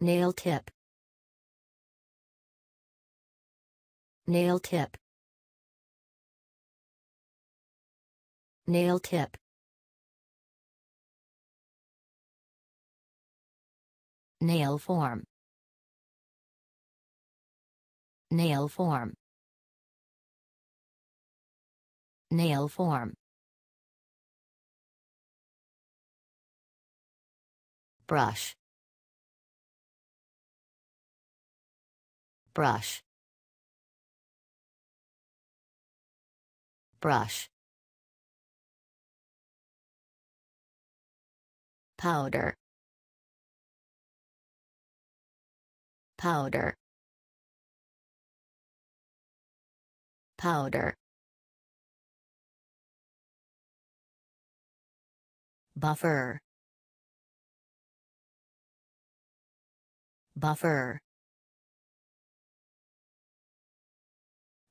Nail tip. Nail tip. Nail tip. Nail form. Nail form. Nail form. Brush. brush brush powder powder powder buffer buffer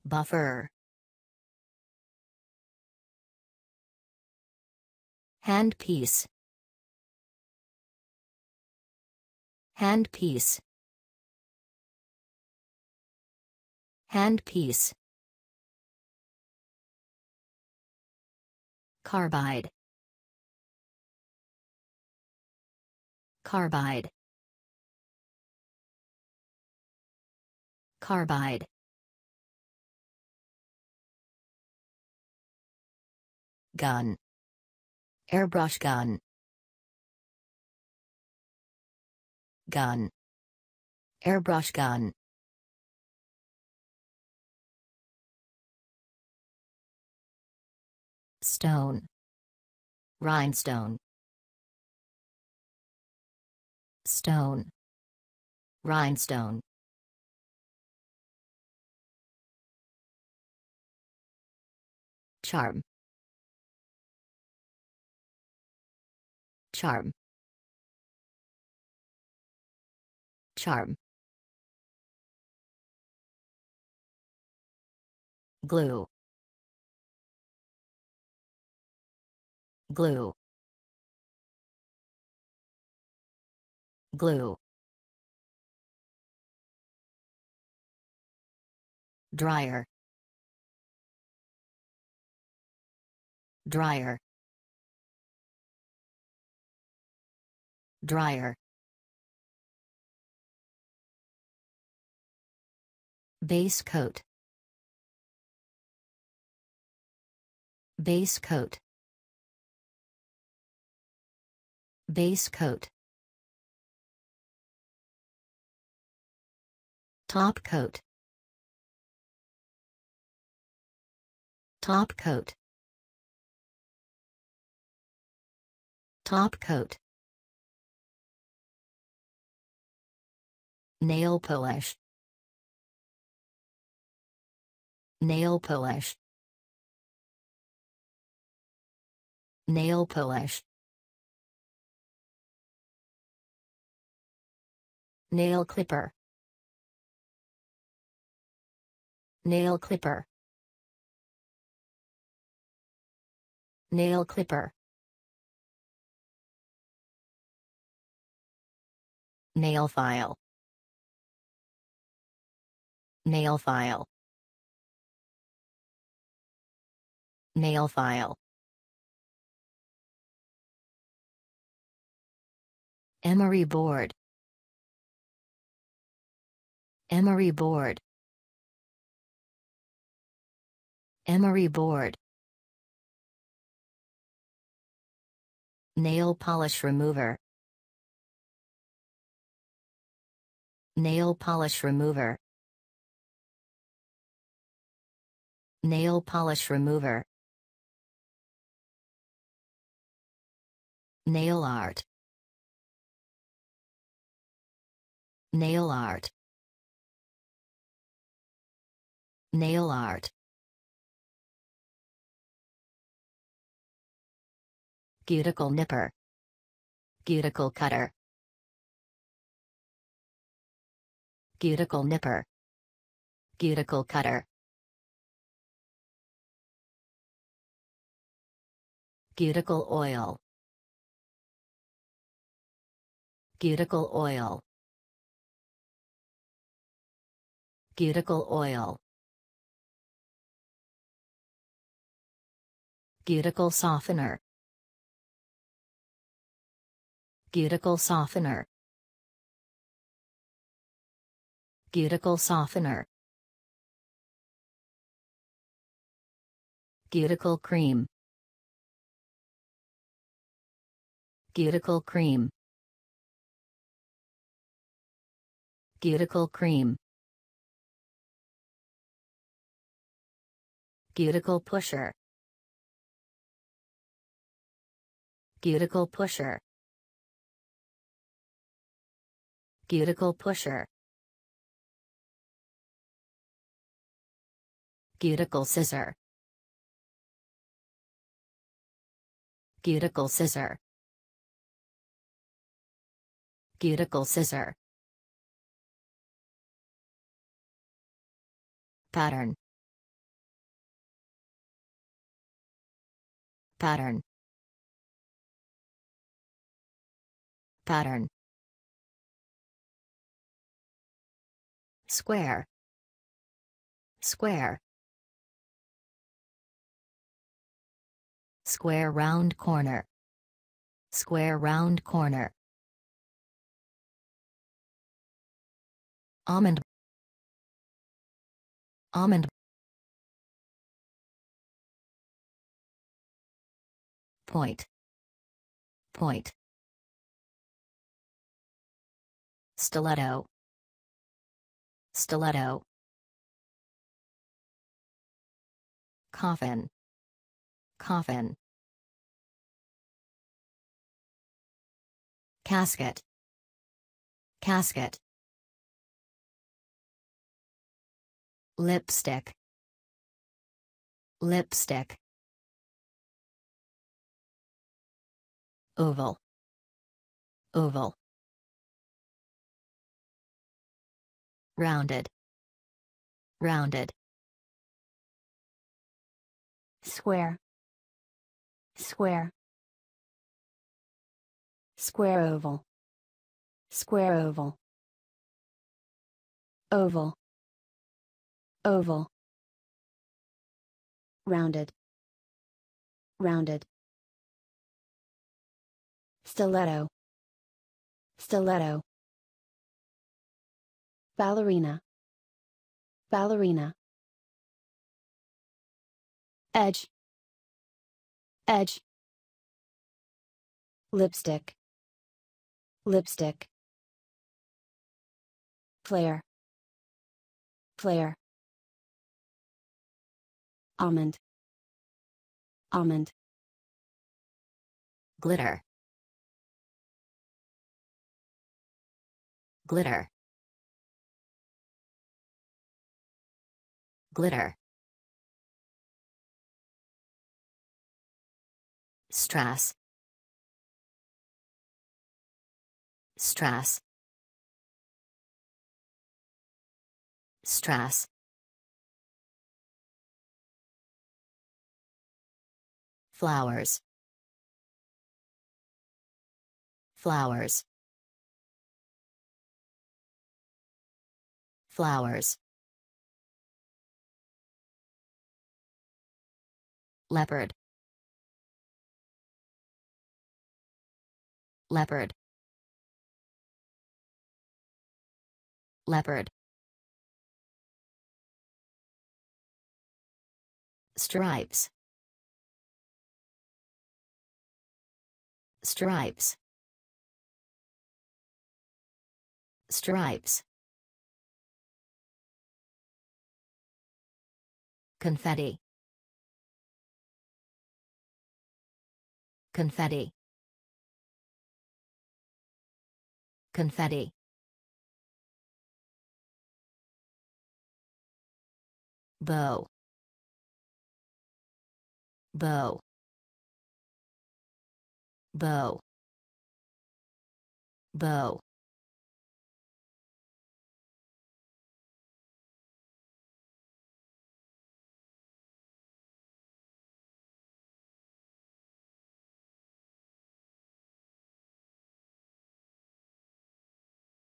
Buffer. Handpiece. Handpiece. Handpiece. Carbide. Carbide. Carbide. Gun. Airbrush gun. Gun. Airbrush gun. Stone. Rhinestone. Stone. Rhinestone. Charm. charm charm glue glue glue dryer dryer dryer. Base coat. Base coat. Base coat. Top coat. Top coat. Top coat. Nail polish. Nail polish. Nail polish. Nail clipper. Nail clipper. Nail clipper. Nail file. Nail file. Nail file. Emery board. Emery board. Emery board. Nail polish remover. Nail polish remover. Nail polish remover. Nail art. Nail art. Nail art. Cuticle nipper. Cuticle cutter. Cuticle nipper. Cuticle cutter. Cuticle oil. Cuticle oil. Cuticle oil. Cuticle softener. Cuticle softener. Cuticle softener. Cuticle cream. Cuticle cream. Cuticle cream. Cuticle pusher. Cuticle pusher. Cuticle pusher. Cuticle scissor. Cuticle scissor. Cuticle scissor. Pattern. Pattern. Pattern. Square. Square. Square round corner. Square round corner. almond almond point point stiletto stiletto coffin coffin casket casket lipstick lipstick oval oval rounded rounded square square square oval square oval oval oval rounded rounded stiletto stiletto ballerina ballerina edge edge lipstick lipstick flare flare almond almond glitter glitter glitter stress stress stress flowers flowers flowers leopard leopard leopard stripes Stripes. Stripes. Confetti. Confetti. Confetti. bow bow bow bow